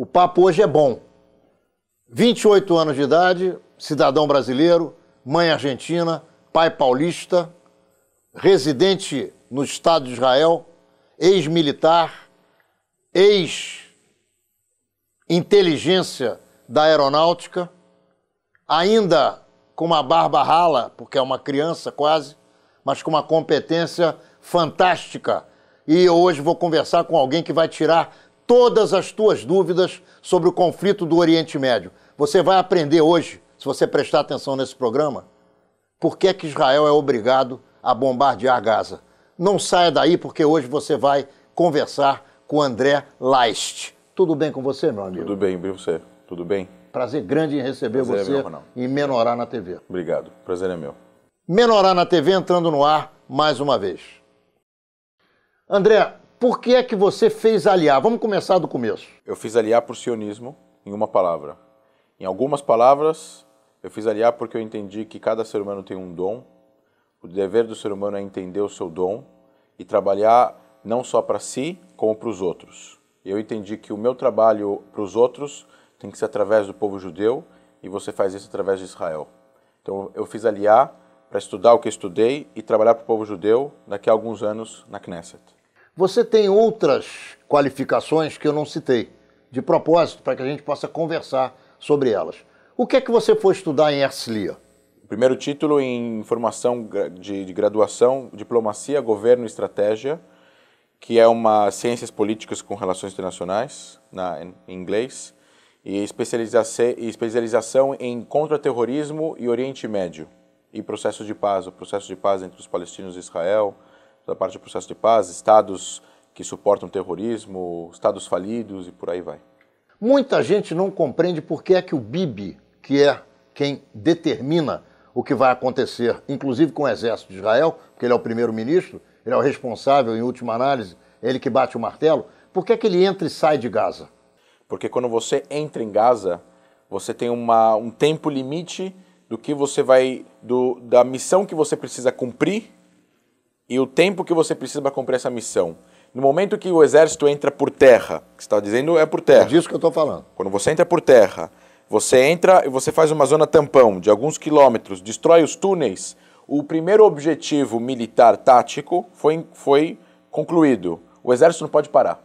O papo hoje é bom. 28 anos de idade, cidadão brasileiro, mãe argentina, pai paulista, residente no Estado de Israel, ex-militar, ex-inteligência da aeronáutica, ainda com uma barba rala, porque é uma criança quase, mas com uma competência fantástica. E hoje vou conversar com alguém que vai tirar todas as tuas dúvidas sobre o conflito do Oriente Médio. Você vai aprender hoje, se você prestar atenção nesse programa, por que, é que Israel é obrigado a bombardear Gaza. Não saia daí, porque hoje você vai conversar com André Leist. Tudo bem com você, meu amigo? Tudo bem, e você? Tudo bem? Prazer grande em receber Prazer é você é meu, e Menorar na TV. Obrigado. Prazer é meu. Menorar na TV entrando no ar mais uma vez. André, por que é que você fez aliar? Vamos começar do começo. Eu fiz aliar por sionismo, em uma palavra. Em algumas palavras, eu fiz aliar porque eu entendi que cada ser humano tem um dom. O dever do ser humano é entender o seu dom e trabalhar não só para si, como para os outros. Eu entendi que o meu trabalho para os outros tem que ser através do povo judeu e você faz isso através de Israel. Então eu fiz aliar para estudar o que estudei e trabalhar para o povo judeu daqui a alguns anos na Knesset. Você tem outras qualificações que eu não citei, de propósito, para que a gente possa conversar sobre elas. O que é que você foi estudar em Herzliya? Primeiro título em formação de, de graduação, diplomacia, governo e estratégia, que é uma ciências políticas com relações internacionais, na, em inglês, e especialização, especialização em contra-terrorismo e Oriente Médio, e processo de paz, o processo de paz entre os palestinos e Israel, da parte do processo de paz, estados que suportam terrorismo, estados falidos e por aí vai. Muita gente não compreende por que é que o Bibi, que é quem determina o que vai acontecer, inclusive com o exército de Israel, porque ele é o primeiro-ministro, ele é o responsável em última análise, é ele que bate o martelo, por que é que ele entra e sai de Gaza? Porque quando você entra em Gaza, você tem uma, um tempo limite do que você vai do, da missão que você precisa cumprir e o tempo que você precisa para cumprir essa missão. No momento que o exército entra por terra, que você está dizendo é por terra. É disso que eu estou falando. Quando você entra por terra, você entra e você faz uma zona tampão de alguns quilômetros, destrói os túneis. O primeiro objetivo militar tático foi, foi concluído. O exército não pode parar.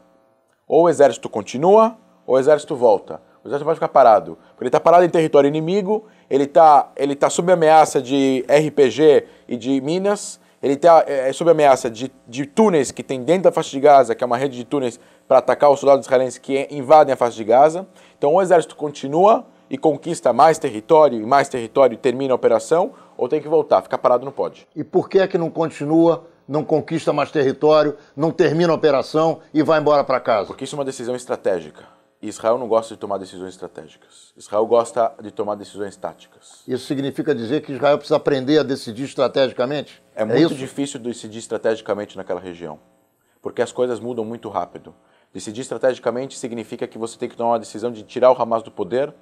Ou o exército continua, ou o exército volta. O exército não pode ficar parado. Porque ele está parado em território inimigo, ele está ele tá sob ameaça de RPG e de minas, ele está é, é, sob ameaça de, de túneis que tem dentro da faixa de Gaza, que é uma rede de túneis para atacar os soldados israelenses que invadem a faixa de Gaza. Então o exército continua e conquista mais território e mais território e termina a operação, ou tem que voltar, ficar parado não pode. E por que é que não continua, não conquista mais território, não termina a operação e vai embora para casa? Porque isso é uma decisão estratégica. Israel não gosta de tomar decisões estratégicas. Israel gosta de tomar decisões táticas. Isso significa dizer que Israel precisa aprender a decidir estrategicamente? É, é muito isso? difícil decidir estrategicamente naquela região, porque as coisas mudam muito rápido. Decidir estrategicamente significa que você tem que tomar uma decisão de tirar o Hamas do poder,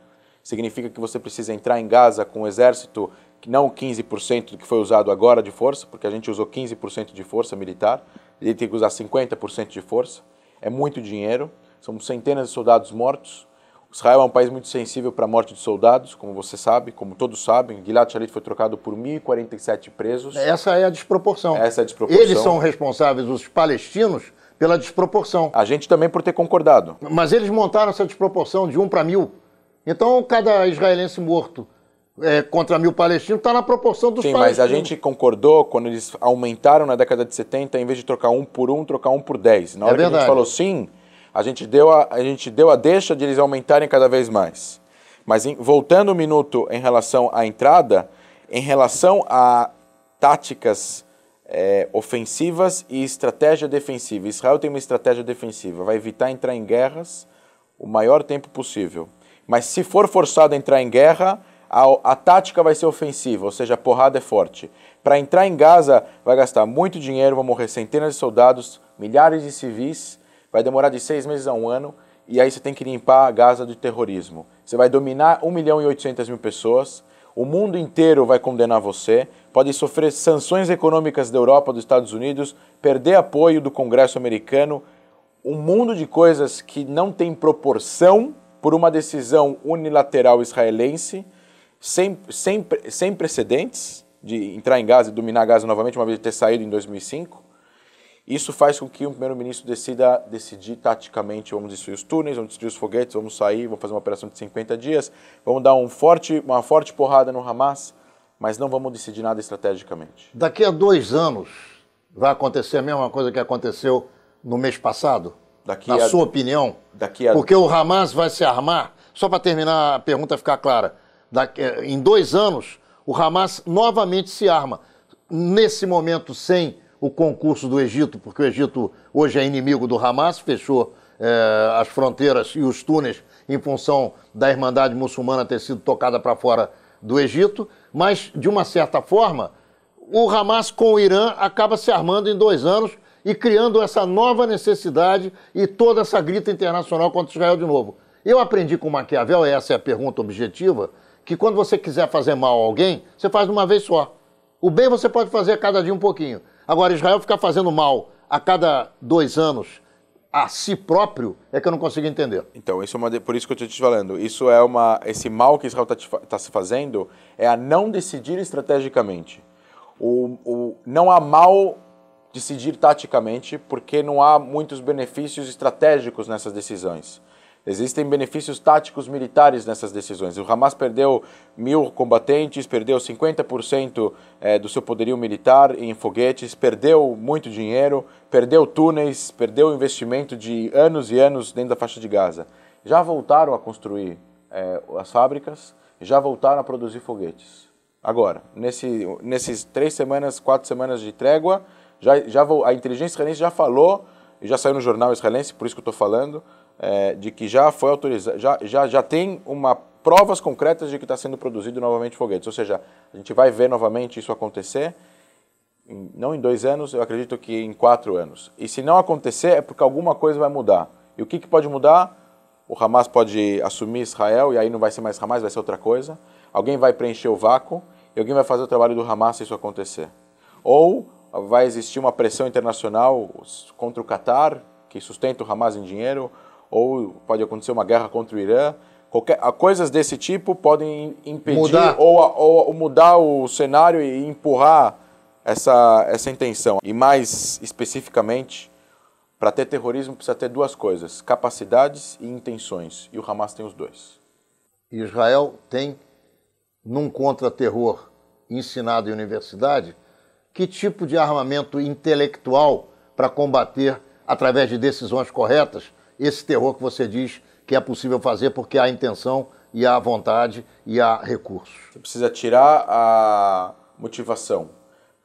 significa que você precisa entrar em Gaza com o um exército, que não 15% do que foi usado agora de força, porque a gente usou 15% de força militar, ele tem que usar 50% de força. É muito dinheiro Somos centenas de soldados mortos. Israel é um país muito sensível para a morte de soldados, como você sabe, como todos sabem. Gilad Shalit foi trocado por 1.047 presos. Essa é a desproporção. Essa é a desproporção. Eles são responsáveis, os palestinos, pela desproporção. A gente também por ter concordado. Mas eles montaram essa desproporção de 1 para mil. Então, cada israelense morto é, contra mil palestinos está na proporção dos Sim, palestinos. Sim, mas a gente concordou quando eles aumentaram na década de 70, em vez de trocar um por um, trocar um por dez. Na é hora é que a gente falou sim, a gente deu a, a, gente deu a deixa de eles aumentarem cada vez mais. Mas em, voltando um minuto em relação à entrada, em relação a táticas é, ofensivas e estratégia defensiva. Israel tem uma estratégia defensiva, vai evitar entrar em guerras o maior tempo possível. Mas se for forçado a entrar em guerra, a, a tática vai ser ofensiva, ou seja, a porrada é forte. Para entrar em Gaza, vai gastar muito dinheiro, vão morrer centenas de soldados, milhares de civis vai demorar de seis meses a um ano, e aí você tem que limpar a Gaza do terrorismo. Você vai dominar 1 milhão e 800 mil pessoas, o mundo inteiro vai condenar você, pode sofrer sanções econômicas da Europa, dos Estados Unidos, perder apoio do Congresso americano, um mundo de coisas que não tem proporção por uma decisão unilateral israelense, sem, sem, sem precedentes, de entrar em Gaza e dominar Gaza novamente, uma vez de ter saído em 2005. Isso faz com que o primeiro-ministro decida decidir taticamente, vamos destruir os túneis, vamos destruir os foguetes, vamos sair, vamos fazer uma operação de 50 dias, vamos dar um forte, uma forte porrada no Hamas, mas não vamos decidir nada estrategicamente. Daqui a dois anos vai acontecer a mesma coisa que aconteceu no mês passado? Daqui Na a... sua opinião? Daqui a... Porque o Hamas vai se armar, só para terminar a pergunta ficar clara, daqui... Eh, em dois anos o Hamas novamente se arma. Nesse momento sem o concurso do Egito, porque o Egito hoje é inimigo do Hamas, fechou eh, as fronteiras e os túneis em função da Irmandade Muçulmana ter sido tocada para fora do Egito, mas, de uma certa forma, o Hamas com o Irã acaba se armando em dois anos e criando essa nova necessidade e toda essa grita internacional contra Israel de novo. Eu aprendi com Maquiavel, essa é a pergunta objetiva, que quando você quiser fazer mal a alguém, você faz de uma vez só. O bem você pode fazer cada dia um pouquinho. Agora, Israel ficar fazendo mal a cada dois anos a si próprio é que eu não consigo entender. Então, isso é uma, por isso que eu estou te falando. Isso é uma, esse mal que Israel está tá se fazendo é a não decidir estrategicamente. O, o, não há mal decidir taticamente porque não há muitos benefícios estratégicos nessas decisões. Existem benefícios táticos militares nessas decisões. O Hamas perdeu mil combatentes, perdeu 50% eh, do seu poderio militar em foguetes, perdeu muito dinheiro, perdeu túneis, perdeu investimento de anos e anos dentro da faixa de Gaza. Já voltaram a construir eh, as fábricas, já voltaram a produzir foguetes. Agora, nesse, nesses três semanas, quatro semanas de trégua, já, já a inteligência israelense já falou, e já saiu no jornal israelense, por isso que eu estou falando, é, de que já foi autorizado, já, já, já tem uma provas concretas de que está sendo produzido novamente foguetes. Ou seja, a gente vai ver novamente isso acontecer, não em dois anos, eu acredito que em quatro anos. E se não acontecer, é porque alguma coisa vai mudar. E o que, que pode mudar? O Hamas pode assumir Israel e aí não vai ser mais Hamas, vai ser outra coisa. Alguém vai preencher o vácuo e alguém vai fazer o trabalho do Hamas se isso acontecer. Ou vai existir uma pressão internacional contra o Qatar, que sustenta o Hamas em dinheiro, ou pode acontecer uma guerra contra o Irã. Qualquer, coisas desse tipo podem impedir mudar. Ou, ou mudar o cenário e empurrar essa, essa intenção. E mais especificamente, para ter terrorismo precisa ter duas coisas: capacidades e intenções. E o Hamas tem os dois. Israel tem, num contra-terror ensinado em universidade, que tipo de armamento intelectual para combater através de decisões corretas esse terror que você diz que é possível fazer porque há intenção e há vontade e há recursos. Você precisa tirar a motivação.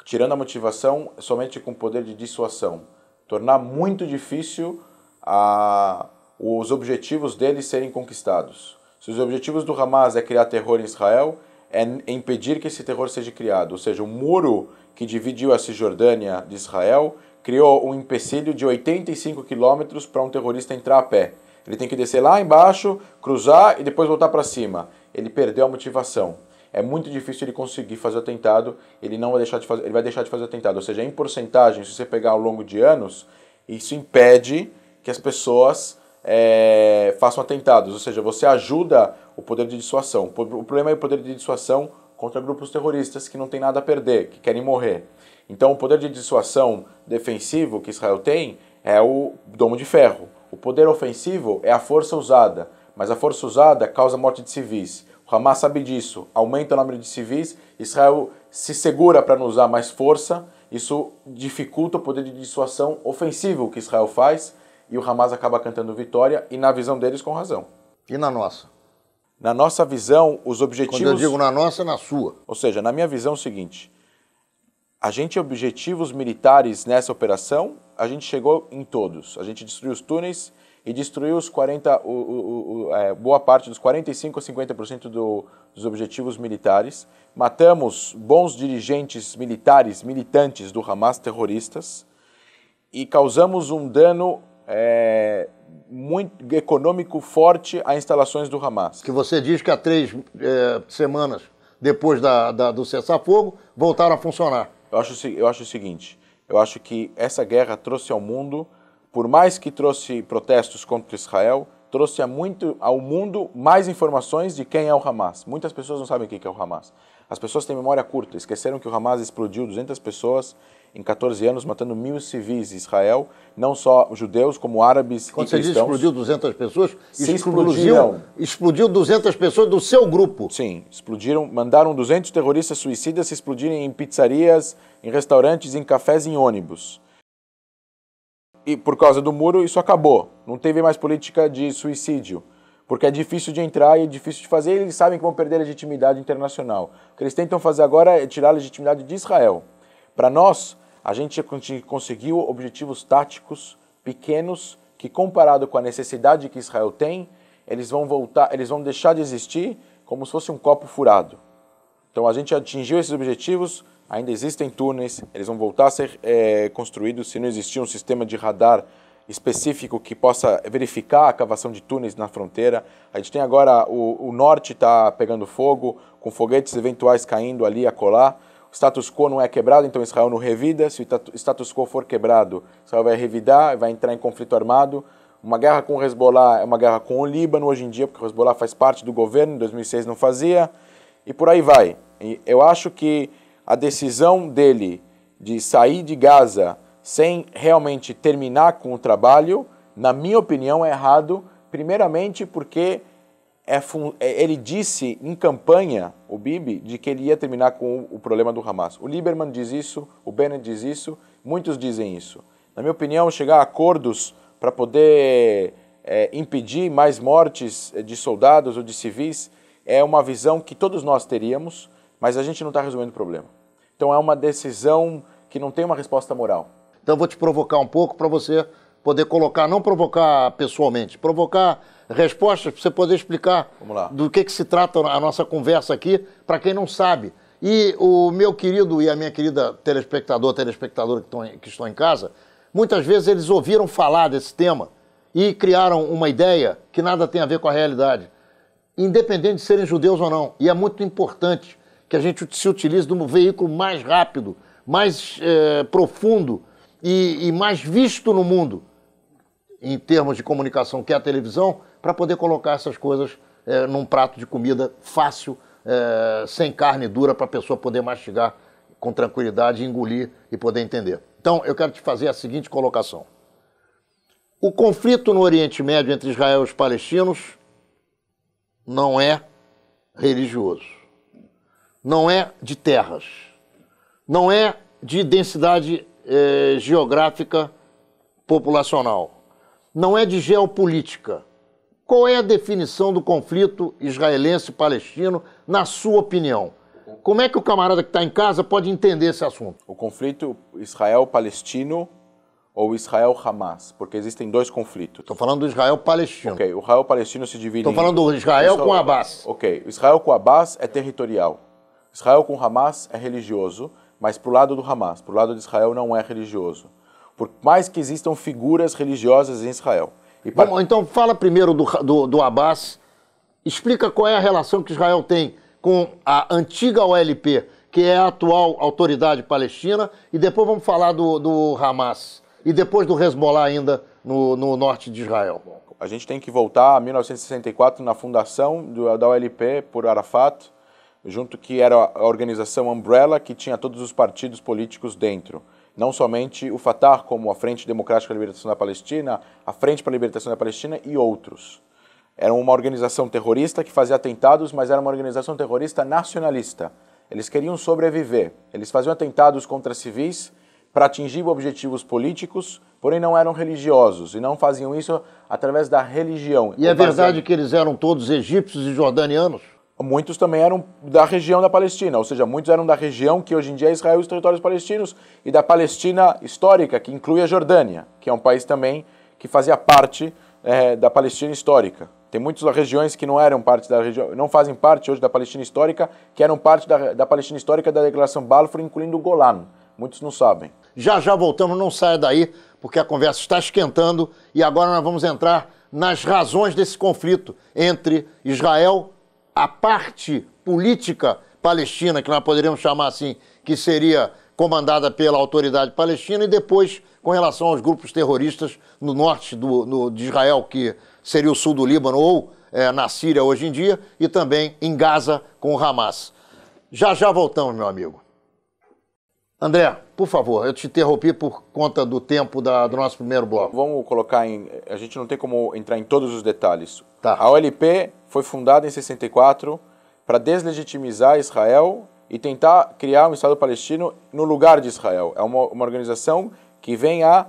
Tirando a motivação, é somente com poder de dissuasão. Tornar muito difícil a, os objetivos deles serem conquistados. Se os objetivos do Hamas é criar terror em Israel, é impedir que esse terror seja criado. Ou seja, o muro que dividiu a Cisjordânia de Israel criou um empecilho de 85 quilômetros para um terrorista entrar a pé. Ele tem que descer lá embaixo, cruzar e depois voltar para cima. Ele perdeu a motivação. É muito difícil ele conseguir fazer o atentado, ele não vai deixar de fazer, ele vai deixar de fazer o atentado. Ou seja, em porcentagem, se você pegar ao longo de anos, isso impede que as pessoas é, façam atentados. Ou seja, você ajuda o poder de dissuasão. O problema é o poder de dissuasão contra grupos terroristas que não tem nada a perder, que querem morrer. Então, o poder de dissuasão defensivo que Israel tem é o domo de ferro. O poder ofensivo é a força usada, mas a força usada causa morte de civis. O Hamas sabe disso, aumenta o número de civis, Israel se segura para não usar mais força, isso dificulta o poder de dissuasão ofensivo que Israel faz e o Hamas acaba cantando vitória e na visão deles com razão. E na nossa? Na nossa visão, os objetivos. Quando eu digo na nossa, é na sua. Ou seja, na minha visão é o seguinte: a gente objetivos militares nessa operação, a gente chegou em todos. A gente destruiu os túneis e destruiu os 40, o, o, o, é, boa parte dos 45 a 50% do, dos objetivos militares. Matamos bons dirigentes militares, militantes do Hamas, terroristas, e causamos um dano é, muito econômico forte a instalações do Hamas. Que você diz que há três é, semanas depois da, da, do cessar-fogo voltaram a funcionar. Eu acho, eu acho o seguinte: eu acho que essa guerra trouxe ao mundo, por mais que trouxe protestos contra Israel, trouxe a muito, ao mundo mais informações de quem é o Hamas. Muitas pessoas não sabem o que é o Hamas. As pessoas têm memória curta, esqueceram que o Hamas explodiu 200 pessoas em 14 anos, matando mil civis em Israel, não só judeus, como árabes Quando e você Quando Diz explodiu 200 pessoas? Se explodiu, explodiu 200 pessoas do seu grupo. Sim, explodiram, mandaram 200 terroristas suicidas se explodirem em pizzarias, em restaurantes, em cafés em ônibus. E por causa do muro, isso acabou. Não teve mais política de suicídio porque é difícil de entrar e é difícil de fazer, e eles sabem que vão perder a legitimidade internacional. O que eles tentam fazer agora é tirar a legitimidade de Israel. Para nós, a gente conseguiu objetivos táticos pequenos que, comparado com a necessidade que Israel tem, eles vão voltar, eles vão deixar de existir como se fosse um copo furado. Então a gente atingiu esses objetivos, ainda existem túneis, eles vão voltar a ser é, construídos se não existir um sistema de radar específico que possa verificar a cavação de túneis na fronteira. A gente tem agora o, o norte está pegando fogo, com foguetes eventuais caindo ali a colar status quo não é quebrado, então Israel não revida. Se o status quo for quebrado, Israel vai revidar, vai entrar em conflito armado. Uma guerra com o Hezbollah é uma guerra com o Líbano hoje em dia, porque o Hezbollah faz parte do governo, em 2006 não fazia, e por aí vai. E eu acho que a decisão dele de sair de Gaza sem realmente terminar com o trabalho, na minha opinião, é errado, primeiramente porque é, é ele disse em campanha, o Bibi, de que ele ia terminar com o problema do Hamas. O Lieberman diz isso, o Bennett diz isso, muitos dizem isso. Na minha opinião, chegar a acordos para poder é, impedir mais mortes é, de soldados ou de civis é uma visão que todos nós teríamos, mas a gente não está resolvendo o problema. Então é uma decisão que não tem uma resposta moral. Então eu vou te provocar um pouco para você poder colocar, não provocar pessoalmente, provocar respostas para você poder explicar do que, que se trata a nossa conversa aqui, para quem não sabe. E o meu querido e a minha querida telespectador, telespectadora que, estão, que estão em casa, muitas vezes eles ouviram falar desse tema e criaram uma ideia que nada tem a ver com a realidade, independente de serem judeus ou não. E é muito importante que a gente se utilize de um veículo mais rápido, mais eh, profundo e, e mais visto no mundo, em termos de comunicação que é a televisão, para poder colocar essas coisas é, num prato de comida fácil, é, sem carne dura, para a pessoa poder mastigar com tranquilidade, engolir e poder entender. Então, eu quero te fazer a seguinte colocação. O conflito no Oriente Médio entre Israel e os palestinos não é religioso, não é de terras, não é de densidade eh, geográfica populacional não é de geopolítica. Qual é a definição do conflito israelense-palestino, na sua opinião? Como é que o camarada que está em casa pode entender esse assunto? O conflito Israel-Palestino ou Israel-Hamas, porque existem dois conflitos. Estou falando do Israel-Palestino. Ok, o Israel-Palestino se divide. Estou falando do Israel, com Abbas. Ok, Israel com Abbas é territorial. Israel com Hamas é religioso, mas para o lado do Hamas, para o lado de Israel não é religioso por mais que existam figuras religiosas em Israel. Para... Bom, então fala primeiro do, do, do Abbas, explica qual é a relação que Israel tem com a antiga OLP, que é a atual autoridade palestina, e depois vamos falar do, do Hamas, e depois do Hezbollah ainda no, no norte de Israel. A gente tem que voltar a 1964, na fundação do, da OLP por Arafat, junto que era a organização Umbrella, que tinha todos os partidos políticos dentro não somente o Fatah, como a Frente Democrática para a Libertação da Palestina, a Frente para a Libertação da Palestina e outros. Era uma organização terrorista que fazia atentados, mas era uma organização terrorista nacionalista. Eles queriam sobreviver. Eles faziam atentados contra civis para atingir objetivos políticos, porém não eram religiosos e não faziam isso através da religião. E é então, verdade que eles eram todos egípcios e jordanianos? muitos também eram da região da Palestina, ou seja, muitos eram da região que hoje em dia é Israel e os territórios palestinos, e da Palestina histórica, que inclui a Jordânia, que é um país também que fazia parte é, da Palestina histórica. Tem muitas regiões que não eram parte da região, não fazem parte hoje da Palestina histórica, que eram parte da, da Palestina histórica da Declaração Balfour, incluindo o Golan. Muitos não sabem. Já já voltamos, não saia daí, porque a conversa está esquentando e agora nós vamos entrar nas razões desse conflito entre Israel a parte política palestina, que nós poderíamos chamar assim, que seria comandada pela autoridade palestina, e depois com relação aos grupos terroristas no norte do, no, de Israel, que seria o sul do Líbano ou é, na Síria hoje em dia, e também em Gaza com o Hamas. Já já voltamos, meu amigo. André, por favor, eu te interrompi por conta do tempo da, do nosso primeiro bloco. Vamos colocar em. A gente não tem como entrar em todos os detalhes. Tá. A OLP foi fundada em 64 para deslegitimizar Israel e tentar criar um Estado palestino no lugar de Israel. É uma, uma organização que vem a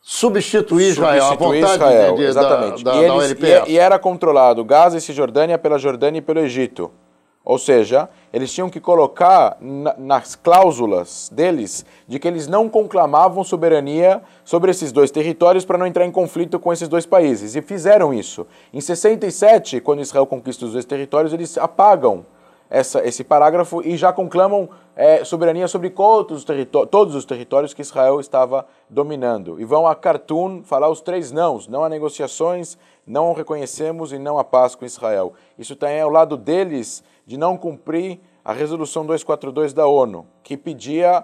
substituir Israel, substituir a Israel, de, de, exatamente. Da, da, e, eles, e, e era controlado Gaza e Cisjordânia pela Jordânia e pelo Egito. Ou seja, eles tinham que colocar na, nas cláusulas deles de que eles não conclamavam soberania sobre esses dois territórios para não entrar em conflito com esses dois países. E fizeram isso. Em 67, quando Israel conquista os dois territórios, eles apagam essa, esse parágrafo e já conclamam é, soberania sobre todos os, todos os territórios que Israel estava dominando. E vão a Khartoum falar os três nãos: não há negociações, não reconhecemos e não há paz com Israel. Isso também tá, é o lado deles de não cumprir a resolução 242 da ONU, que pedia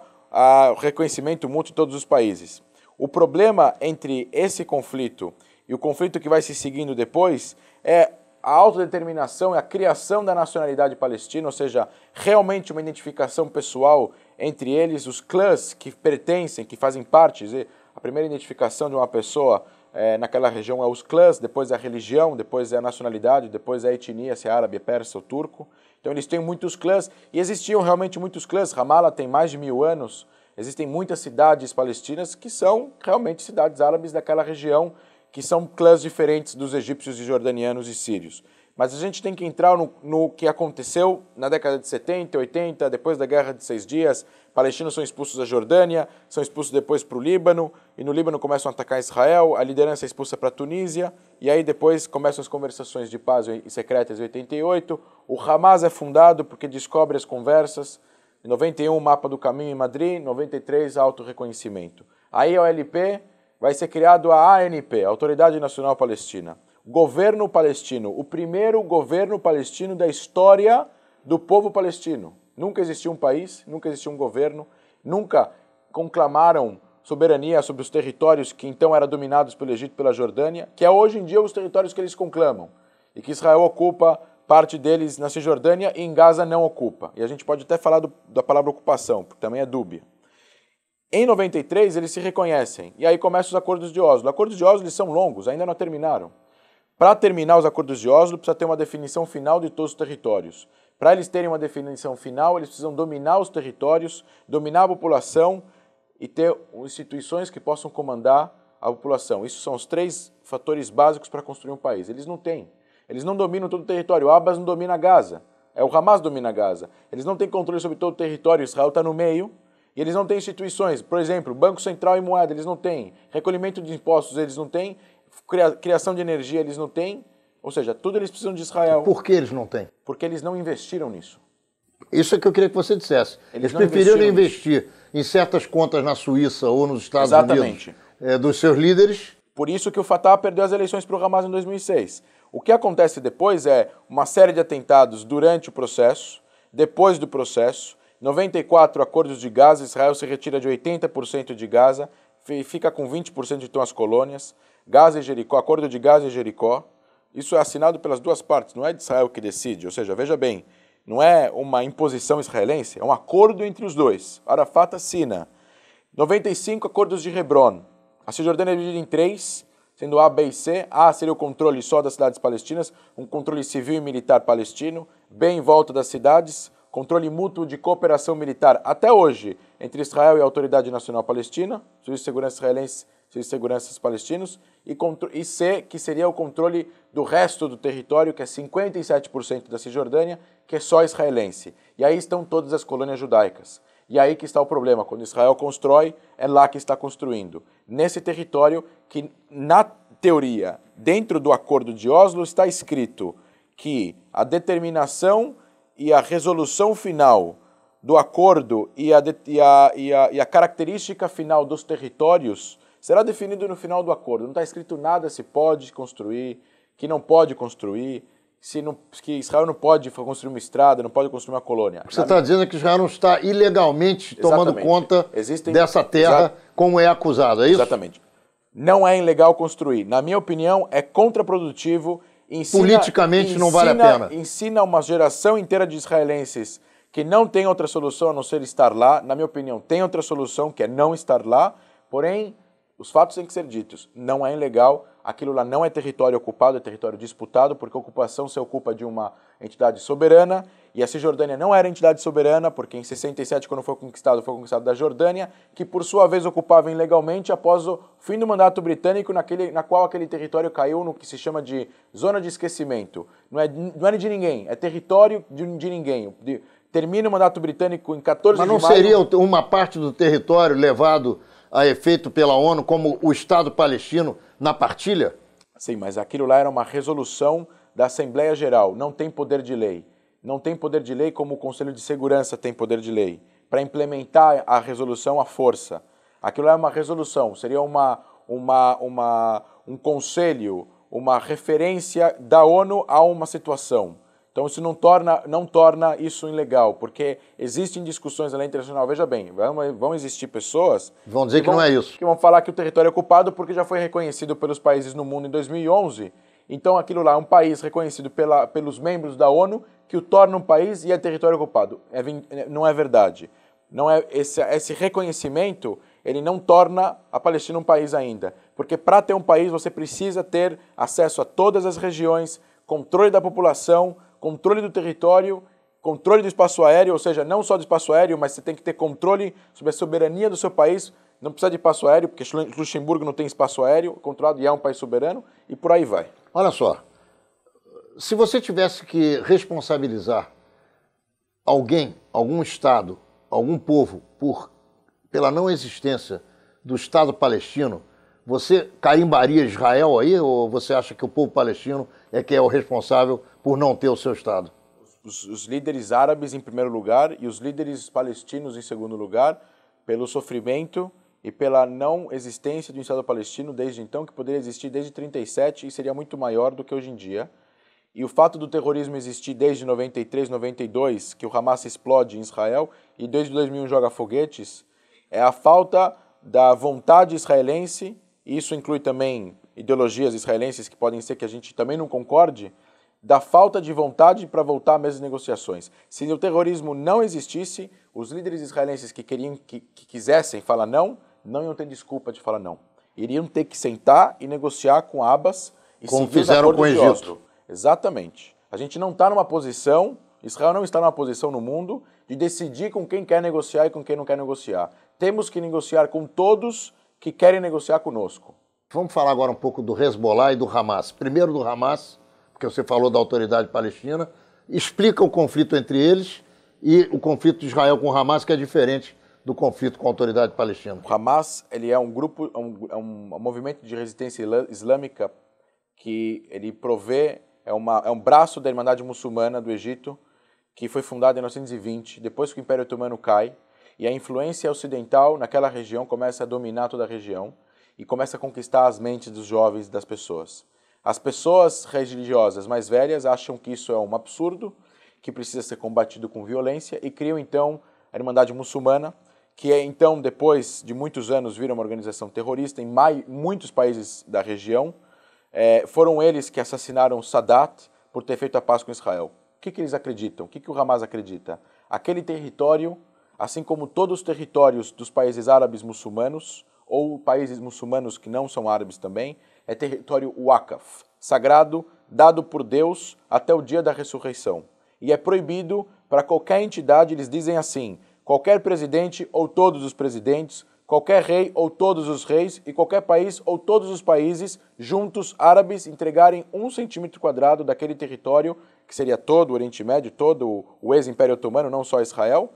o reconhecimento mútuo de todos os países. O problema entre esse conflito e o conflito que vai se seguindo depois é a autodeterminação e a criação da nacionalidade palestina, ou seja, realmente uma identificação pessoal entre eles, os clãs que pertencem, que fazem parte. A primeira identificação de uma pessoa é, naquela região é os clãs, depois é a religião, depois é a nacionalidade, depois é a etnia, se é árabe, é persa ou turco. Então eles têm muitos clãs e existiam realmente muitos clãs. Ramallah tem mais de mil anos. Existem muitas cidades palestinas que são realmente cidades árabes daquela região, que são clãs diferentes dos egípcios e jordanianos e sírios. Mas a gente tem que entrar no, no, que aconteceu na década de 70, 80, depois da Guerra de Seis Dias. Palestinos são expulsos da Jordânia, são expulsos depois para o Líbano, e no Líbano começam a atacar Israel, a liderança é expulsa para a Tunísia, e aí depois começam as conversações de paz e secretas em 88. O Hamas é fundado porque descobre as conversas. Em 91, o mapa do caminho em Madrid, em 93, auto-reconhecimento. Aí a OLP vai ser criado a ANP, Autoridade Nacional Palestina governo palestino, o primeiro governo palestino da história do povo palestino. Nunca existiu um país, nunca existiu um governo, nunca conclamaram soberania sobre os territórios que então eram dominados pelo Egito e pela Jordânia, que é hoje em dia os territórios que eles conclamam, e que Israel ocupa parte deles na Cisjordânia e em Gaza não ocupa. E a gente pode até falar do, da palavra ocupação, porque também é dúbia. Em 93 eles se reconhecem, e aí começam os acordos de Oslo. Os acordos de Oslo eles são longos, ainda não terminaram. Para terminar os acordos de Oslo, precisa ter uma definição final de todos os territórios. Para eles terem uma definição final, eles precisam dominar os territórios, dominar a população e ter instituições que possam comandar a população. Isso são os três fatores básicos para construir um país. Eles não têm. Eles não dominam todo o território. O Abbas não domina Gaza. É o Hamas domina Gaza. Eles não têm controle sobre todo o território. Israel está no meio. E eles não têm instituições, por exemplo, Banco Central e moeda, eles não têm. Recolhimento de impostos, eles não têm criação de energia eles não têm, ou seja, tudo eles precisam de Israel. Por que eles não têm? Porque eles não investiram nisso. Isso é que eu queria que você dissesse. Eles, eles preferiram investir nisso. em certas contas na Suíça ou nos Estados Exatamente. Unidos é, dos seus líderes. Por isso que o Fatah perdeu as eleições para o Hamas em 2006. O que acontece depois é uma série de atentados durante o processo, depois do processo, 94 acordos de Gaza, Israel se retira de 80% de Gaza, fica com 20% de suas colônias. Gaza e Jericó, acordo de Gaza e Jericó, isso é assinado pelas duas partes, não é Israel que decide. Ou seja, veja bem, não é uma imposição israelense, é um acordo entre os dois. Arafat assina. 95 acordos de Hebron. A Cisjordânia é dividida em três, sendo A, B e C. A seria o controle só das cidades palestinas, um controle civil e militar palestino. B em volta das cidades, controle mútuo de cooperação militar até hoje entre Israel e a Autoridade Nacional Palestina. Serviço de Segurança Israelense segurança seguranças palestinos, e, e C, que seria o controle do resto do território, que é 57% da Cisjordânia, que é só israelense. E aí estão todas as colônias judaicas. E aí que está o problema. Quando Israel constrói, é lá que está construindo. Nesse território que, na teoria, dentro do acordo de Oslo, está escrito que a determinação e a resolução final do acordo e a, e a, e a, e a característica final dos territórios será definido no final do acordo. Não está escrito nada se pode construir, que não pode construir, se não, que Israel não pode construir uma estrada, não pode construir uma colônia. Você está dizendo que Israel não está ilegalmente tomando conta Existem... dessa terra como é acusado, é isso? Exatamente. Não é ilegal construir. Na minha opinião, é contraprodutivo. Ensina, Politicamente ensina, não vale a pena. Ensina uma geração inteira de israelenses que não tem outra solução a não ser estar lá. Na minha opinião, tem outra solução que é não estar lá. Porém, os fatos têm que ser ditos. Não é ilegal, aquilo lá não é território ocupado, é território disputado, porque a ocupação se ocupa de uma entidade soberana, e a Cisjordânia não era entidade soberana, porque em 67, quando foi conquistado, foi conquistado da Jordânia, que por sua vez ocupava ilegalmente após o fim do mandato britânico, naquele, na qual aquele território caiu no que se chama de zona de esquecimento. Não é, não é de ninguém, é território de, de ninguém. De, termina o mandato britânico em 14 de maio. Mas não seria uma parte do território levado a efeito pela ONU como o Estado palestino na partilha? Sim, mas aquilo lá era uma resolução da Assembleia Geral, não tem poder de lei. Não tem poder de lei como o Conselho de Segurança tem poder de lei, para implementar a resolução à força. Aquilo lá é uma resolução, seria uma, uma, uma, um conselho, uma referência da ONU a uma situação. Então isso não torna, não torna isso ilegal, porque existem discussões na lei internacional. Veja bem, vão, vão existir pessoas. Vão dizer que, que vão, não é isso. Que vão falar que o território é ocupado porque já foi reconhecido pelos países no mundo em 2011. Então aquilo lá é um país reconhecido pela, pelos membros da ONU que o torna um país e é território ocupado. É, é não é verdade. Não é esse, esse reconhecimento ele não torna a Palestina um país ainda, porque para ter um país você precisa ter acesso a todas as regiões, controle da população controle do território, controle do espaço aéreo, ou seja, não só do espaço aéreo, mas você tem que ter controle sobre a soberania do seu país. Não precisa de espaço aéreo, porque Luxemburgo não tem espaço aéreo controlado e é um país soberano, e por aí vai. Olha só, se você tivesse que responsabilizar alguém, algum Estado, algum povo, por, pela não existência do Estado palestino, você carimbaria Israel aí ou você acha que o povo palestino é que é o responsável por não ter o seu Estado. Os, os líderes árabes, em primeiro lugar, e os líderes palestinos, em segundo lugar, pelo sofrimento e pela não existência do Estado palestino desde então, que poderia existir desde 37 e seria muito maior do que hoje em dia. E o fato do terrorismo existir desde 93, 92, que o Hamas explode em Israel e desde 2001 joga foguetes, é a falta da vontade israelense, e isso inclui também ideologias israelenses que podem ser que a gente também não concorde, da falta de vontade para voltar às mesmas negociações. Se o terrorismo não existisse, os líderes israelenses que queriam que, que quisessem falar não, não iam ter desculpa de falar não. Iriam ter que sentar e negociar com Abbas e Como fizeram com o Egito. Exatamente. A gente não está numa posição, Israel não está numa posição no mundo de decidir com quem quer negociar e com quem não quer negociar. Temos que negociar com todos que querem negociar conosco. Vamos falar agora um pouco do Hezbollah e do Hamas. Primeiro do Hamas, porque você falou da autoridade palestina, explica o conflito entre eles e o conflito de Israel com o Hamas, que é diferente do conflito com a autoridade palestina. O Hamas ele é um grupo, é é um, é um movimento de resistência islâmica que ele provê é, uma, é um braço da Irmandade Muçulmana do Egito, que foi fundada em 1920, depois que o Império Otomano cai, e a influência ocidental naquela região começa a dominar toda a região e começa a conquistar as mentes dos jovens e das pessoas. As pessoas religiosas mais velhas acham que isso é um absurdo, que precisa ser combatido com violência e criam então a Irmandade Muçulmana, que é então, depois de muitos anos, vira uma organização terrorista em muitos países da região. É, foram eles que assassinaram Sadat por ter feito a paz com Israel. O que, que eles acreditam? O que, que o Hamas acredita? Aquele território, assim como todos os territórios dos países árabes muçulmanos, ou países muçulmanos que não são árabes também, é território Wakaf, sagrado, dado por Deus até o dia da ressurreição. E é proibido para qualquer entidade, eles dizem assim: qualquer presidente ou todos os presidentes, qualquer rei ou todos os reis, e qualquer país ou todos os países, juntos árabes, entregarem um centímetro quadrado daquele território, que seria todo o Oriente Médio, todo o ex-Império Otomano, não só Israel,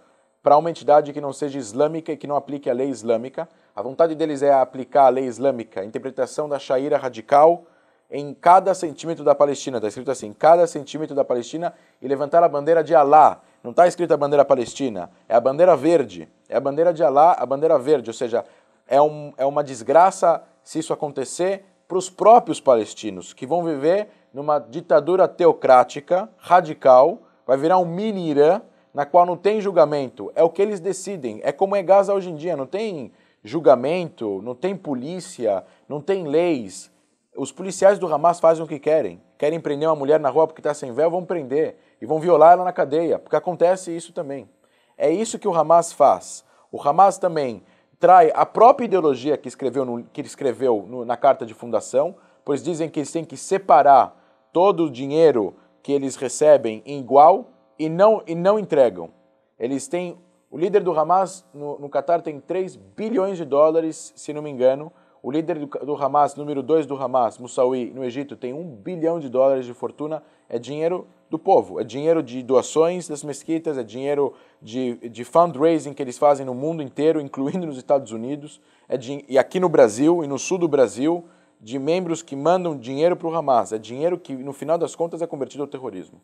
para uma entidade que não seja islâmica e que não aplique a lei islâmica. A vontade deles é aplicar a lei islâmica, a interpretação da Shaira radical em cada centímetro da Palestina. Está escrito assim, cada centímetro da Palestina e levantar a bandeira de Alá. Não está escrita a bandeira palestina, é a bandeira verde. É a bandeira de Alá, a bandeira verde. Ou seja, é, um, é uma desgraça se isso acontecer para os próprios palestinos, que vão viver numa ditadura teocrática, radical, vai virar um mini-Irã, na qual não tem julgamento. É o que eles decidem. É como é Gaza hoje em dia: não tem julgamento, não tem polícia, não tem leis. Os policiais do Hamas fazem o que querem. Querem prender uma mulher na rua porque está sem véu, vão prender. E vão violar ela na cadeia, porque acontece isso também. É isso que o Hamas faz. O Hamas também trai a própria ideologia que escreveu, no, que escreveu no, na carta de fundação, pois dizem que eles têm que separar todo o dinheiro que eles recebem em igual e não, e não entregam. Eles têm. O líder do Hamas no, Catar tem 3 bilhões de dólares, se não me engano. O líder do, do Hamas, número 2 do Hamas, Moussaoui, no Egito, tem 1 bilhão de dólares de fortuna. É dinheiro do povo, é dinheiro de doações das mesquitas, é dinheiro de, de fundraising que eles fazem no mundo inteiro, incluindo nos Estados Unidos, é de, e aqui no Brasil e no sul do Brasil, de membros que mandam dinheiro para o Hamas. É dinheiro que, no final das contas, é convertido ao terrorismo.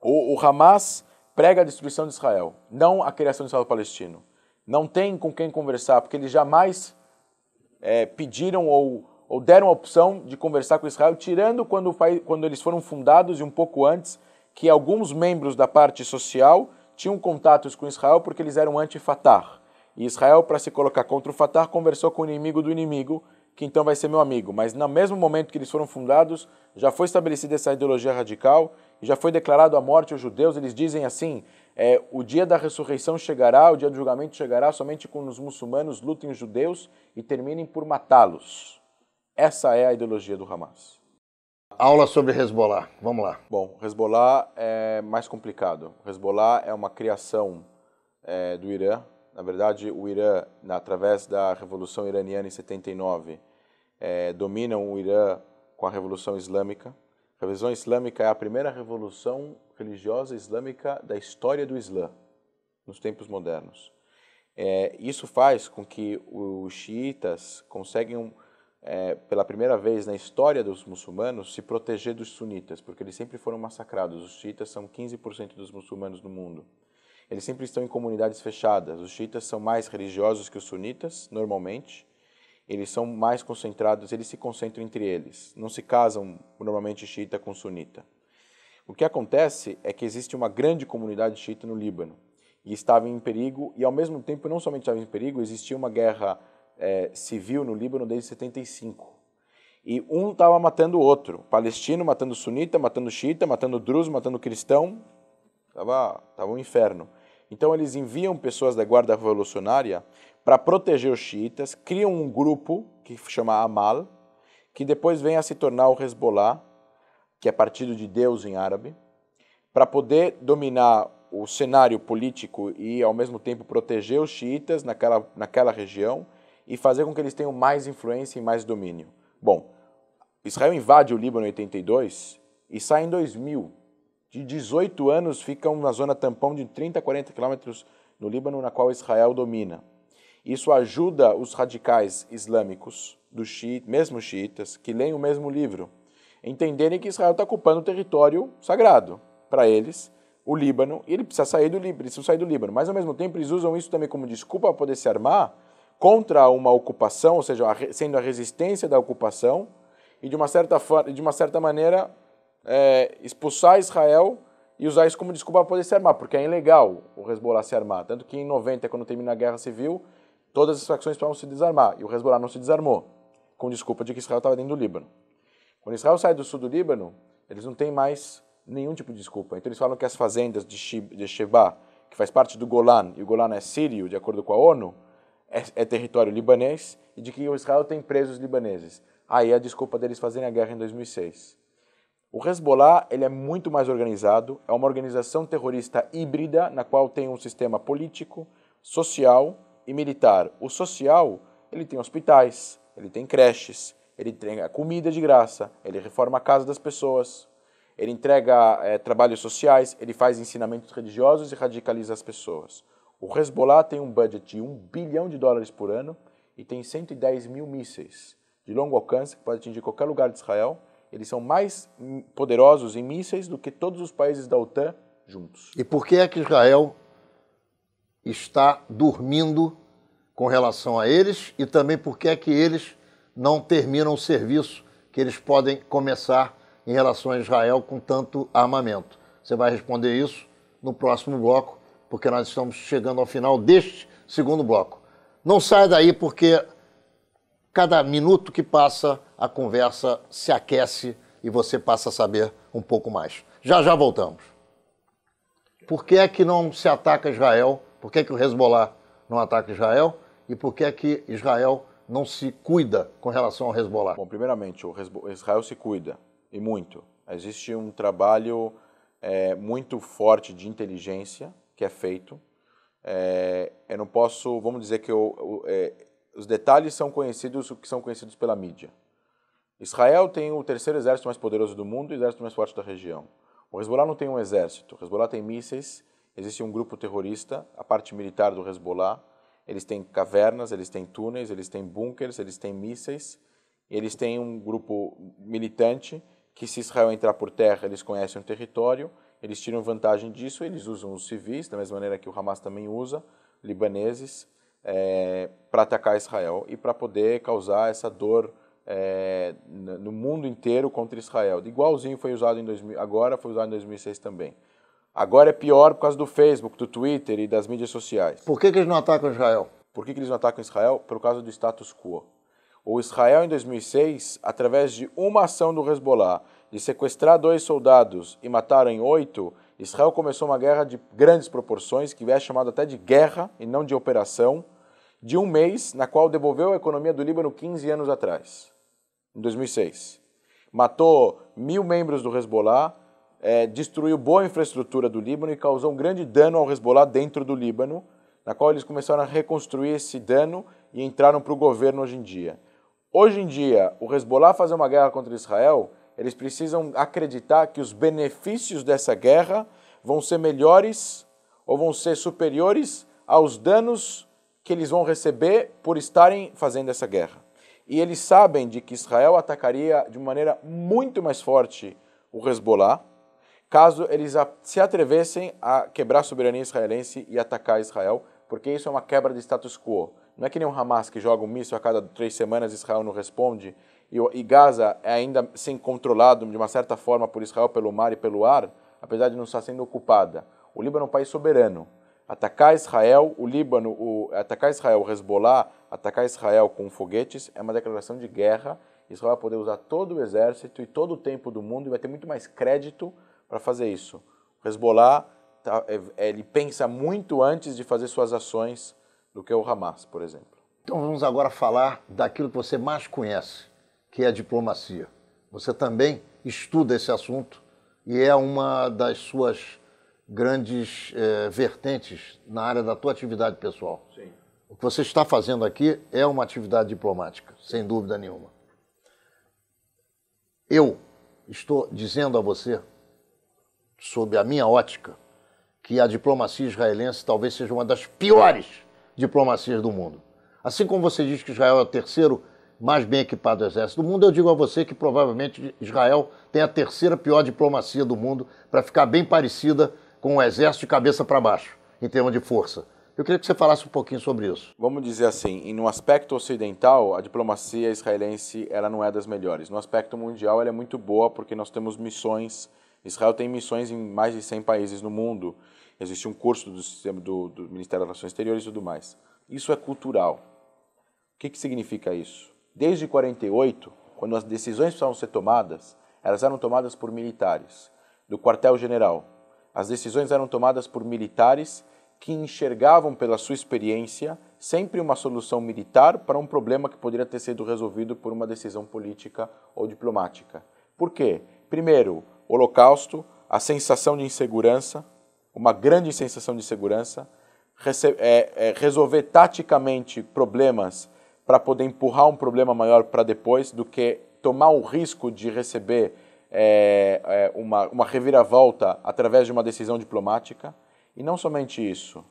O, o Hamas prega a destruição de Israel, não a criação de Israel palestino. Não tem com quem conversar, porque eles jamais é, pediram ou, ou, deram a opção de conversar com Israel, tirando quando, quando eles foram fundados e um pouco antes, que alguns membros da parte social tinham contatos com Israel porque eles eram anti-Fatah. E Israel, para se colocar contra o Fatah, conversou com o inimigo do inimigo, que então vai ser meu amigo. Mas no mesmo momento que eles foram fundados, já foi estabelecida essa ideologia radical e já foi declarado a morte aos judeus, eles dizem assim: é, o dia da ressurreição chegará, o dia do julgamento chegará somente quando os muçulmanos lutem os judeus e terminem por matá-los. Essa é a ideologia do Hamas. Aula sobre Hezbollah, vamos lá. Bom, Hezbollah é mais complicado. Hezbollah é uma criação é, do Irã. Na verdade, o Irã, através da Revolução Iraniana em 79, é, domina o Irã com a Revolução Islâmica. A revolução islâmica é a primeira revolução religiosa islâmica da história do Islã, nos tempos modernos. É, isso faz com que os xiitas conseguem, é, pela primeira vez na história dos muçulmanos, se proteger dos sunitas, porque eles sempre foram massacrados. Os xiitas são 15% dos muçulmanos no mundo. Eles sempre estão em comunidades fechadas. Os xiitas são mais religiosos que os sunitas, normalmente, eles são mais concentrados, eles se concentram entre eles. Não se casam normalmente xiita com sunita. O que acontece é que existe uma grande comunidade xiita no Líbano e estava em perigo, e ao mesmo tempo, não somente estava em perigo, existia uma guerra é, civil no Líbano desde 75. E um estava matando o outro: palestino matando sunita, matando xiita, matando druso, matando cristão. Estava tava um inferno. Então, eles enviam pessoas da Guarda Revolucionária para proteger os xiitas, criam um grupo que chama Amal, que depois vem a se tornar o Hezbollah, que é partido de Deus em árabe, para poder dominar o cenário político e ao mesmo tempo proteger os xiitas naquela, naquela região e fazer com que eles tenham mais influência e mais domínio. Bom, Israel invade o Líbano em 82 e sai em 2000. De 18 anos ficam na zona tampão de 30 40 quilômetros no Líbano, na qual Israel domina. Isso ajuda os radicais islâmicos, do mesmo xiitas, que leem o mesmo livro, entenderem que Israel está ocupando território sagrado para eles, o Líbano, e ele precisa sair do Líbano, precisa sair do Líbano. Mas ao mesmo tempo eles usam isso também como desculpa para poder se armar contra uma ocupação, ou seja, sendo a resistência da ocupação, e de uma certa, de uma certa maneira é, expulsar Israel e usar isso como desculpa para poder se armar, porque é ilegal o Hezbollah se armar. Tanto que em 90, quando termina a guerra civil, Todas as facções precisavam se desarmar e o Hezbollah não se desarmou, com desculpa de que Israel estava dentro do Líbano. Quando Israel sai do sul do Líbano, eles não têm mais nenhum tipo de desculpa. Então eles falam que as fazendas de, Shib, de Sheba, que faz parte do Golan, e o Golan é sírio, de acordo com a ONU, é, é território libanês, e de que o Israel tem presos libaneses. Aí ah, é a desculpa deles fazerem a guerra em 2006. O Hezbollah ele é muito mais organizado, é uma organização terrorista híbrida, na qual tem um sistema político, social e militar. O social, ele tem hospitais, ele tem creches, ele entrega comida de graça, ele reforma a casa das pessoas, ele entrega é, trabalhos sociais, ele faz ensinamentos religiosos e radicaliza as pessoas. O Hezbollah tem um budget de 1 bilhão de dólares por ano e tem 110 mil mísseis de longo alcance que podem atingir qualquer lugar de Israel. Eles são mais poderosos em mísseis do que todos os países da OTAN juntos. E por que é que Israel está dormindo com relação a eles e também por que é que eles não terminam o serviço que eles podem começar em relação a Israel com tanto armamento. Você vai responder isso no próximo bloco, porque nós estamos chegando ao final deste segundo bloco. Não saia daí porque cada minuto que passa a conversa se aquece e você passa a saber um pouco mais. Já já voltamos. Por que é que não se ataca Israel? Por que, que o Hezbollah não ataca Israel? E por que, que Israel não se cuida com relação ao Hezbollah? Bom, primeiramente, o Israel se cuida, e muito. Existe um trabalho é, muito forte de inteligência que é feito. É, eu não posso, vamos dizer que eu, eu, é, os detalhes são conhecidos, que são conhecidos pela mídia. Israel tem o terceiro exército mais poderoso do mundo e o exército mais forte da região. O Hezbollah não tem um exército. O Hezbollah tem mísseis existe um grupo terrorista, a parte militar do Hezbollah. Eles têm cavernas, eles têm túneis, eles têm bunkers, eles têm mísseis. Eles têm um grupo militante que, se Israel entrar por terra, eles conhecem o território, eles tiram vantagem disso, eles usam os civis, da mesma maneira que o Hamas também usa, libaneses, é, eh, para atacar Israel e para poder causar essa dor é, no mundo inteiro contra Israel. Igualzinho foi usado em 2000, agora foi usado em 2006 também. Agora é pior por causa do Facebook, do Twitter e das mídias sociais. Por que, que eles não atacam Israel? Por que, que eles não atacam Israel? Por causa do status quo. O Israel, em 2006, através de uma ação do Hezbollah de sequestrar dois soldados e matar em oito, Israel começou uma guerra de grandes proporções, que é chamada até de guerra e não de operação, de um mês, na qual devolveu a economia do Líbano 15 anos atrás, em 2006. Matou mil membros do Hezbollah, é, destruiu boa infraestrutura do Líbano e causou um grande dano ao Hezbollah dentro do Líbano, na qual eles começaram a reconstruir esse dano e entraram para o governo hoje em dia. Hoje em dia, o Hezbollah fazer uma guerra contra Israel, eles precisam acreditar que os benefícios dessa guerra vão ser melhores ou vão ser superiores aos danos que eles vão receber por estarem fazendo essa guerra. E eles sabem de que Israel atacaria de maneira muito mais forte o Hezbollah, caso eles se atrevessem a quebrar a soberania israelense e atacar Israel, porque isso é uma quebra de status quo. Não é que nem o Hamas que joga um míssil a cada três semanas Israel não responde e, Gaza é ainda sendo controlado de uma certa forma por Israel pelo mar e pelo ar, apesar de não estar sendo ocupada. O Líbano é um país soberano. Atacar Israel, o Líbano, o, atacar Israel, o Hezbollah, atacar Israel com foguetes é uma declaração de guerra. Israel vai poder usar todo o exército e todo o tempo do mundo e vai ter muito mais crédito para fazer isso. O Hezbollah tá, é, é, ele pensa muito antes de fazer suas ações do que o Hamas, por exemplo. Então vamos agora falar daquilo que você mais conhece, que é a diplomacia. Você também estuda esse assunto e é uma das suas grandes é, vertentes na área da tua atividade pessoal. Sim. O que você está fazendo aqui é uma atividade diplomática, sem dúvida nenhuma. Eu estou dizendo a você sob a minha ótica, que a diplomacia israelense talvez seja uma das piores diplomacias do mundo. Assim como você diz que Israel é o terceiro mais bem equipado exército do mundo, eu digo a você que provavelmente Israel tem a terceira pior diplomacia do mundo para ficar bem parecida com o exército de cabeça para baixo, em termos de força. Eu queria que você falasse um pouquinho sobre isso. Vamos dizer assim, no aspecto ocidental, a diplomacia israelense ela não é das melhores. No aspecto mundial, ela é muito boa porque nós temos missões Israel tem missões em mais de 100 países no mundo. Existe um curso do, sistema do, do Ministério das Relações Exteriores e tudo mais. Isso é cultural. O que, que significa isso? Desde 48, quando as decisões precisavam ser tomadas, elas eram tomadas por militares, do quartel-general. As decisões eram tomadas por militares que enxergavam pela sua experiência sempre uma solução militar para um problema que poderia ter sido resolvido por uma decisão política ou diplomática. Por quê? Primeiro, holocausto, a sensação de insegurança, uma grande sensação de insegurança, é, é, resolver taticamente problemas para poder empurrar um problema maior para depois do que tomar o risco de receber é, é, uma, uma reviravolta através de uma decisão diplomática. E não somente isso,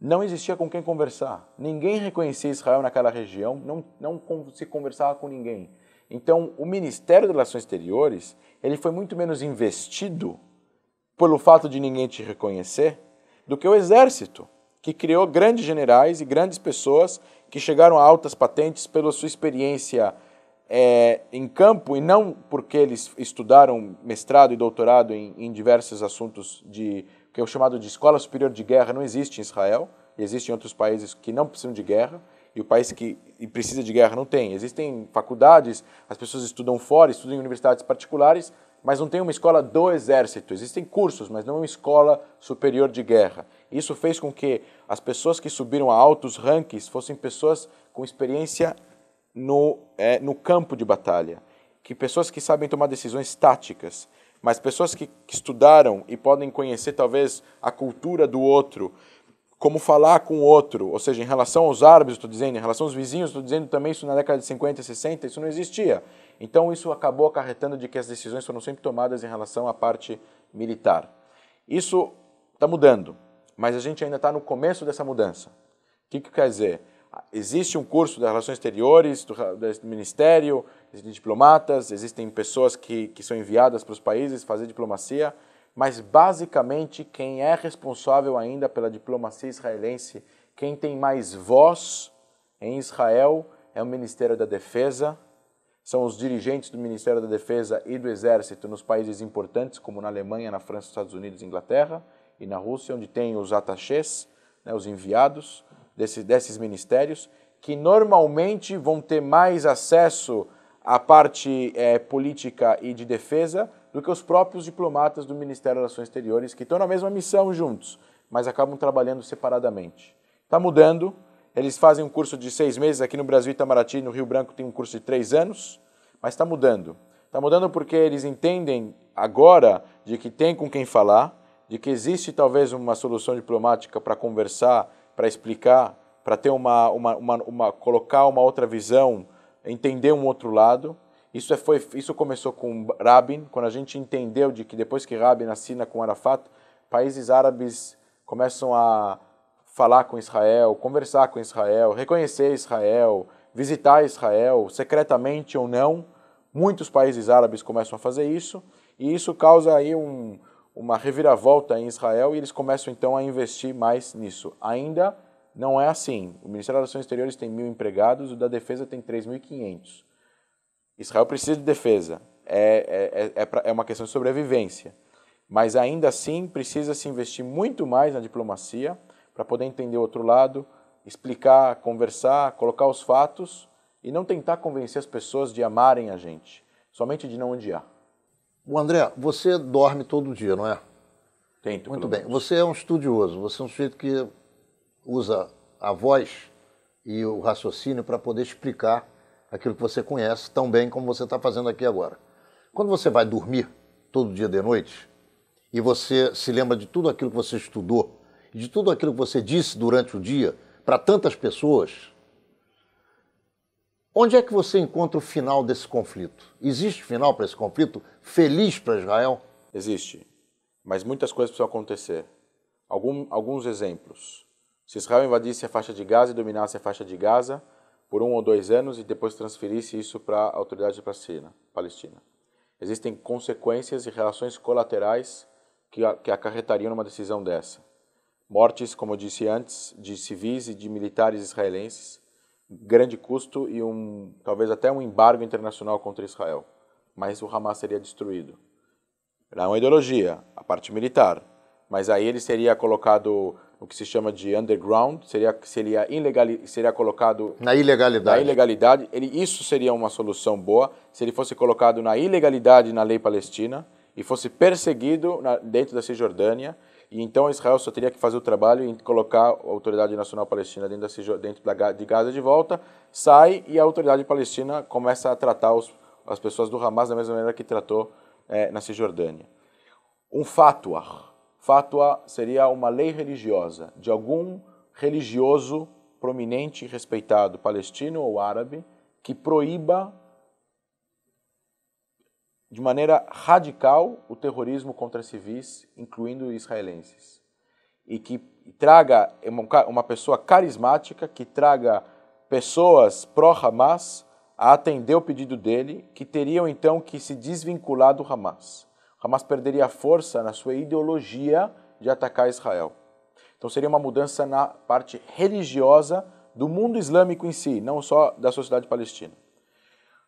não existia com quem conversar. Ninguém reconhecia Israel naquela região, não, não se conversava com ninguém. Então, o Ministério das Relações Exteriores, ele foi muito menos investido pelo fato de ninguém te reconhecer do que o Exército, que criou grandes generais e grandes pessoas que chegaram a altas patentes pela sua experiência é, em campo e não porque eles estudaram mestrado e doutorado em, em diversos assuntos de que é o chamado de escola superior de guerra não existe em Israel, existe em outros países que não precisam de guerra e o país que precisa de guerra não tem. Existem faculdades, as pessoas estudam fora, estudam em universidades particulares, mas não tem uma escola do exército. Existem cursos, mas não uma escola superior de guerra. Isso fez com que as pessoas que subiram a altos rankings fossem pessoas com experiência no, é, no campo de batalha, que pessoas que sabem tomar decisões táticas, mas pessoas que, que estudaram e podem conhecer talvez a cultura do outro, como falar com o outro, ou seja, em relação aos árabes, estou dizendo, em relação aos vizinhos, estou dizendo também isso na década de 50, 60, isso não existia. Então isso acabou acarretando de que as decisões foram sempre tomadas em relação à parte militar. Isso está mudando, mas a gente ainda está no começo dessa mudança. O que, que quer dizer? Existe um curso das relações exteriores, do, do ministério, existem diplomatas, existem pessoas que, que são enviadas para os países fazer diplomacia, mas basicamente quem é responsável ainda pela diplomacia israelense, quem tem mais voz em Israel é o Ministério da Defesa, são os dirigentes do Ministério da Defesa e do Exército nos países importantes, como na Alemanha, na França, Estados Unidos, Inglaterra e na Rússia, onde tem os attachés, né, os enviados desse, desses ministérios, que normalmente vão ter mais acesso à parte é, política e de defesa do que os próprios diplomatas do Ministério das Relações Exteriores, que estão na mesma missão juntos, mas acabam trabalhando separadamente. Está mudando, eles fazem um curso de seis meses, aqui no Brasil, Itamaraty, no Rio Branco, tem um curso de três anos, mas está mudando. Está mudando porque eles entendem agora de que tem com quem falar, de que existe talvez uma solução diplomática para conversar, para explicar, para ter uma, uma, uma, uma, colocar uma outra visão, entender um outro lado. Isso, é, foi, isso começou com Rabin, quando a gente entendeu de que depois que Rabin assina com Arafat, países árabes começam a falar com Israel, conversar com Israel, reconhecer Israel, visitar Israel, secretamente ou não. Muitos países árabes começam a fazer isso e isso causa aí um, uma reviravolta em Israel e eles começam então a investir mais nisso. Ainda não é assim. O Ministério das Relações Exteriores tem mil empregados, o da Defesa tem 3.500. Israel precisa de defesa, é, é, é, é, pra, é uma questão de sobrevivência. Mas ainda assim, precisa se investir muito mais na diplomacia para poder entender o outro lado, explicar, conversar, colocar os fatos e não tentar convencer as pessoas de amarem a gente, somente de não odiar. O André, você dorme todo dia, não é? Tento. Muito bem. Menos. Você é um estudioso, você é um sujeito que usa a voz e o raciocínio para poder explicar aquilo que você conhece tão bem como você está fazendo aqui agora. Quando você vai dormir todo dia de noite e você se lembra de tudo aquilo que você estudou, de tudo aquilo que você disse durante o dia para tantas pessoas, onde é que você encontra o final desse conflito? Existe final para esse conflito feliz para Israel? Existe, mas muitas coisas precisam acontecer. Algum, alguns exemplos. Se Israel invadisse a faixa de Gaza e dominasse a faixa de Gaza, por um ou dois anos e depois transferisse isso para a autoridade palestina. Existem consequências e relações colaterais que, que acarretariam uma decisão dessa. Mortes, como eu disse antes, de civis e de militares israelenses, grande custo e um, talvez até um embargo internacional contra Israel. Mas o Hamas seria destruído. é uma ideologia, a parte militar. Mas aí ele seria colocado o que se chama de underground, seria seria ilegal, seria colocado na ilegalidade. Na ilegalidade, ele isso seria uma solução boa se ele fosse colocado na ilegalidade na lei palestina e fosse perseguido na, dentro da Cisjordânia. E então Israel só teria que fazer o trabalho em colocar a Autoridade Nacional Palestina dentro, da, Cisjor, dentro da, de Gaza de volta, sai e a Autoridade Palestina começa a tratar os, as pessoas do Hamas da mesma maneira que tratou é, na Cisjordânia. Um fatwa, Fatwa seria uma lei religiosa de algum religioso prominente e respeitado, palestino ou árabe, que proíba de maneira radical o terrorismo contra civis, incluindo israelenses. E que traga uma pessoa carismática, que traga pessoas pró-Hamas a atender o pedido dele, que teriam então que se desvincular do Hamas. Hamas perderia força na sua ideologia de atacar Israel. Então seria uma mudança na parte religiosa do mundo islâmico em si, não só da sociedade palestina.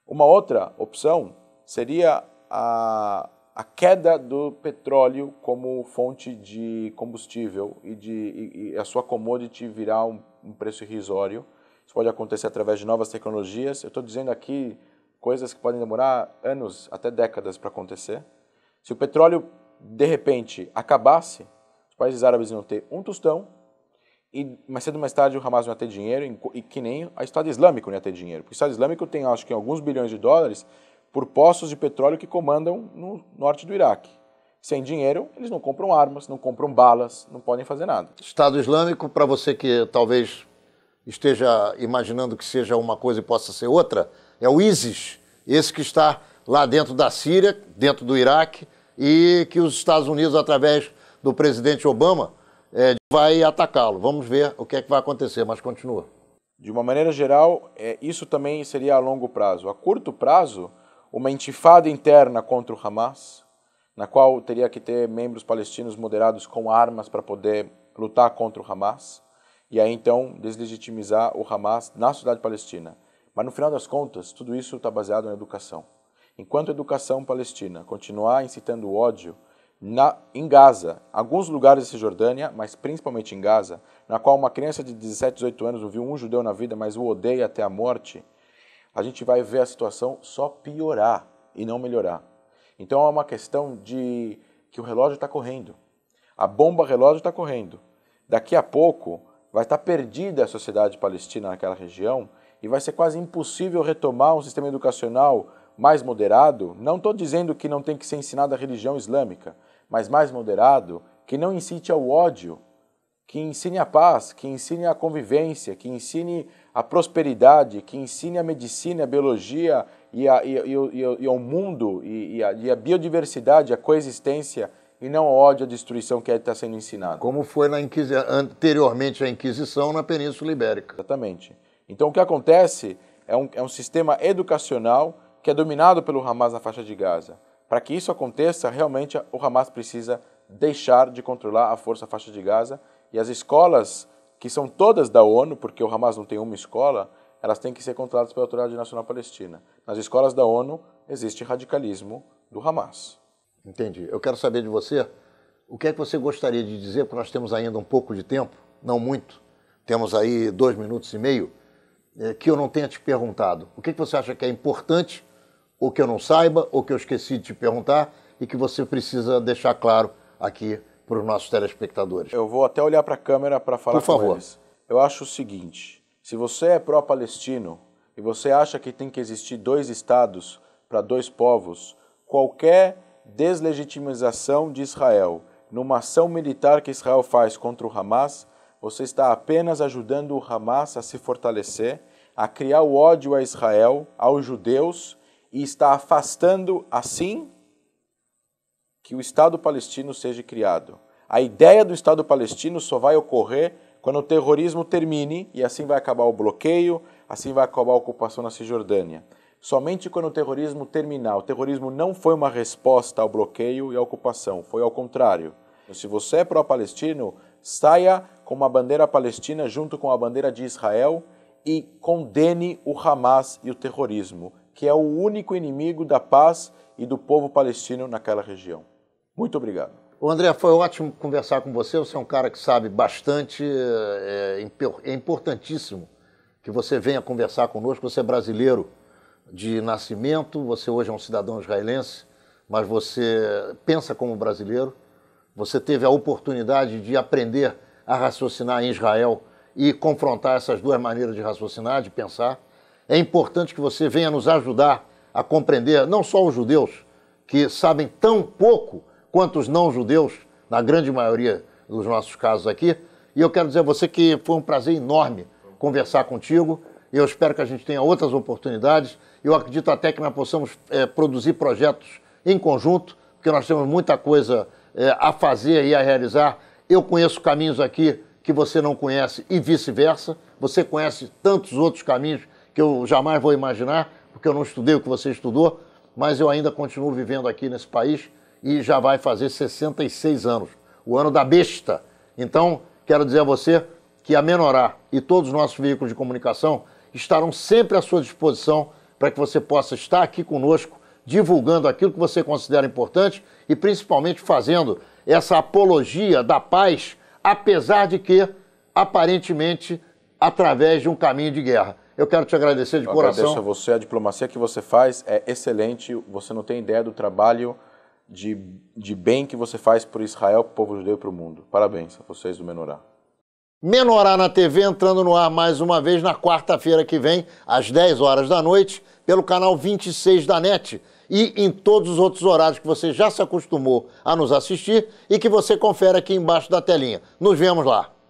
Uma outra opção seria a, a queda do petróleo como fonte de combustível e, de, e, e a sua commodity virar um, um preço irrisório. Isso pode acontecer através de novas tecnologias. Eu estou dizendo aqui coisas que podem demorar anos, até décadas para acontecer. Se o petróleo, de repente, acabasse, os países árabes iam ter um tostão, e mais cedo ou mais tarde o Hamas não ia ter dinheiro, e que nem o Estado Islâmico não ia ter dinheiro. Porque o Estado Islâmico tem, acho que, alguns bilhões de dólares por poços de petróleo que comandam no norte do Iraque. Sem dinheiro, eles não compram armas, não compram balas, não podem fazer nada. Estado Islâmico, para você que talvez esteja imaginando que seja uma coisa e possa ser outra, é o ISIS, esse que está lá dentro da Síria, dentro do Iraque, e que os Estados Unidos, através do presidente Obama, é, vai atacá-lo. Vamos ver o que é que vai acontecer, mas continua. De uma maneira geral, é, isso também seria a longo prazo. A curto prazo, uma intifada interna contra o Hamas, na qual teria que ter membros palestinos moderados com armas para poder lutar contra o Hamas, e aí então deslegitimizar o Hamas na cidade palestina. Mas no final das contas, tudo isso está baseado na educação enquanto a educação palestina continuar incitando ódio na, em Gaza, alguns lugares da Cisjordânia, mas principalmente em Gaza, na qual uma criança de 17, 18 anos ouviu um judeu na vida, mas o odeia até a morte, a gente vai ver a situação só piorar e não melhorar. Então é uma questão de que o relógio está correndo. A bomba relógio está correndo. Daqui a pouco vai estar tá perdida a sociedade palestina naquela região e vai ser quase impossível retomar um sistema educacional mais moderado, não estou dizendo que não tem que ser ensinada a religião islâmica, mas mais moderado, que não incite ao ódio, que ensine a paz, que ensine a convivência, que ensine a prosperidade, que ensine a medicina, a biologia e, a, e, e, e ao mundo e, a, e a biodiversidade, a coexistência e não ao ódio, à destruição que está sendo ensinado. Como foi na Inquisi... anteriormente a Inquisição na Península Ibérica. Exatamente. Então o que acontece é um, é um sistema educacional que é dominado pelo Hamas na faixa de Gaza. Para que isso aconteça, realmente o Hamas precisa deixar de controlar a força faixa de Gaza e as escolas, que são todas da ONU, porque o Hamas não tem uma escola, elas têm que ser controladas pela Autoridade Nacional Palestina. Nas escolas da ONU existe radicalismo do Hamas. Entendi. Eu quero saber de você o que é que você gostaria de dizer, porque nós temos ainda um pouco de tempo, não muito, temos aí dois minutos e meio, eh, que eu não tenha te perguntado. O que, é que você acha que é importante ou que eu não saiba, ou que eu esqueci de te perguntar e que você precisa deixar claro aqui para os nossos telespectadores. Eu vou até olhar para a câmera para falar Por favor. com eles. Eu acho o seguinte, se você é pró-palestino e você acha que tem que existir dois estados para dois povos, qualquer deslegitimização de Israel numa ação militar que Israel faz contra o Hamas, você está apenas ajudando o Hamas a se fortalecer, a criar o ódio a Israel, aos judeus e está afastando assim que o Estado palestino seja criado. A ideia do Estado palestino só vai ocorrer quando o terrorismo termine e assim vai acabar o bloqueio, assim vai acabar a ocupação na Cisjordânia. Somente quando o terrorismo terminar. O terrorismo não foi uma resposta ao bloqueio e à ocupação, foi ao contrário. Então, se você é pró-palestino, saia com uma bandeira palestina junto com a bandeira de Israel e condene o Hamas e o terrorismo que é o único inimigo da paz e do povo palestino naquela região. Muito obrigado. O André, foi ótimo conversar com você. Você é um cara que sabe bastante, é, é importantíssimo que você venha conversar conosco. Você é brasileiro de nascimento, você hoje é um cidadão israelense, mas você pensa como brasileiro. Você teve a oportunidade de aprender a raciocinar em Israel e confrontar essas duas maneiras de raciocinar, de pensar. É importante que você venha nos ajudar a compreender não só os judeus, que sabem tão pouco quanto os não-judeus, na grande maioria dos nossos casos aqui. E eu quero dizer a você que foi um prazer enorme conversar contigo. Eu espero que a gente tenha outras oportunidades. Eu acredito até que nós possamos é, produzir projetos em conjunto, porque nós temos muita coisa é, a fazer e a realizar. Eu conheço caminhos aqui que você não conhece e vice-versa. Você conhece tantos outros caminhos que eu jamais vou imaginar, porque eu não estudei o que você estudou, mas eu ainda continuo vivendo aqui nesse país e já vai fazer 66 anos, o ano da besta. Então, quero dizer a você que a Menorá e todos os nossos veículos de comunicação estarão sempre à sua disposição para que você possa estar aqui conosco, divulgando aquilo que você considera importante e principalmente fazendo essa apologia da paz, apesar de que, aparentemente, através de um caminho de guerra. Eu quero te agradecer de eu coração. Agradeço a você. A diplomacia que você faz é excelente. Você não tem ideia do trabalho de, de bem que você faz por Israel, para o povo judeu e para o mundo. Parabéns a vocês do Menorá. Menorá na TV entrando no ar mais uma vez na quarta-feira que vem, às 10 horas da noite, pelo canal 26 da NET e em todos os outros horários que você já se acostumou a nos assistir e que você confere aqui embaixo da telinha. Nos vemos lá.